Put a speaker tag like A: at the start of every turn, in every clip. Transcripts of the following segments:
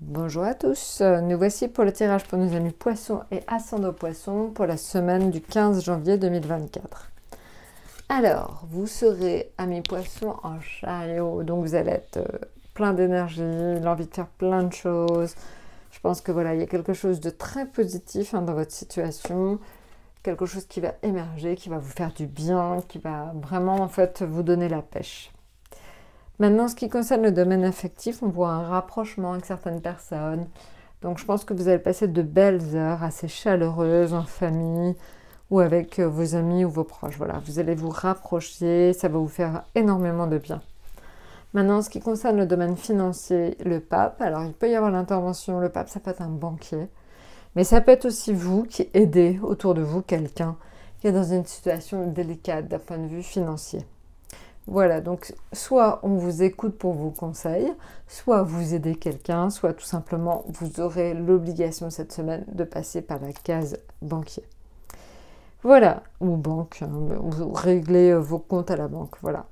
A: Bonjour à tous, nous voici pour le tirage pour nos amis poissons et ascendants poissons pour la semaine du 15 janvier 2024. Alors, vous serez amis poissons en chariot, donc vous allez être euh, plein d'énergie, l'envie de faire plein de choses. Je pense que voilà, il y a quelque chose de très positif hein, dans votre situation, quelque chose qui va émerger, qui va vous faire du bien, qui va vraiment en fait vous donner la pêche. Maintenant, en ce qui concerne le domaine affectif, on voit un rapprochement avec certaines personnes. Donc je pense que vous allez passer de belles heures assez chaleureuses en famille ou avec euh, vos amis ou vos proches. Voilà, vous allez vous rapprocher, ça va vous faire énormément de bien. Maintenant, en ce qui concerne le domaine financier, le pape, alors il peut y avoir l'intervention, le pape, ça peut être un banquier, mais ça peut être aussi vous qui aidez autour de vous quelqu'un qui est dans une situation délicate d'un point de vue financier. Voilà, donc soit on vous écoute pour vos conseils, soit vous aidez quelqu'un, soit tout simplement vous aurez l'obligation cette semaine de passer par la case banquier. Voilà, ou banque, hein, vous réglez euh, vos comptes à la banque, voilà.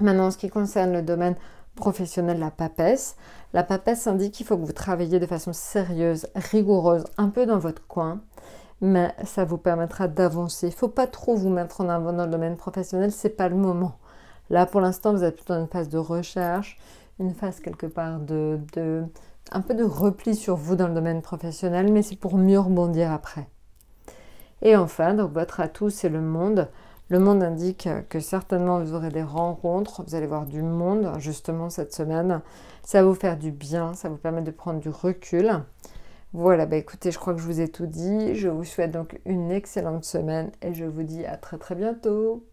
A: Maintenant, en ce qui concerne le domaine professionnel, la papesse, la papesse indique qu'il faut que vous travaillez de façon sérieuse, rigoureuse, un peu dans votre coin mais ça vous permettra d'avancer. Il ne faut pas trop vous mettre en avant dans le domaine professionnel, c'est pas le moment. Là, pour l'instant, vous êtes dans une phase de recherche, une phase quelque part de, un peu de repli sur vous dans le domaine professionnel, mais c'est pour mieux rebondir après. Et enfin, donc votre atout, c'est le monde. Le monde indique que certainement vous aurez des rencontres, vous allez voir du monde justement cette semaine. Ça va vous faire du bien, ça vous permet de prendre du recul. Voilà, bah écoutez, je crois que je vous ai tout dit. Je vous souhaite donc une excellente semaine et je vous dis à très très bientôt.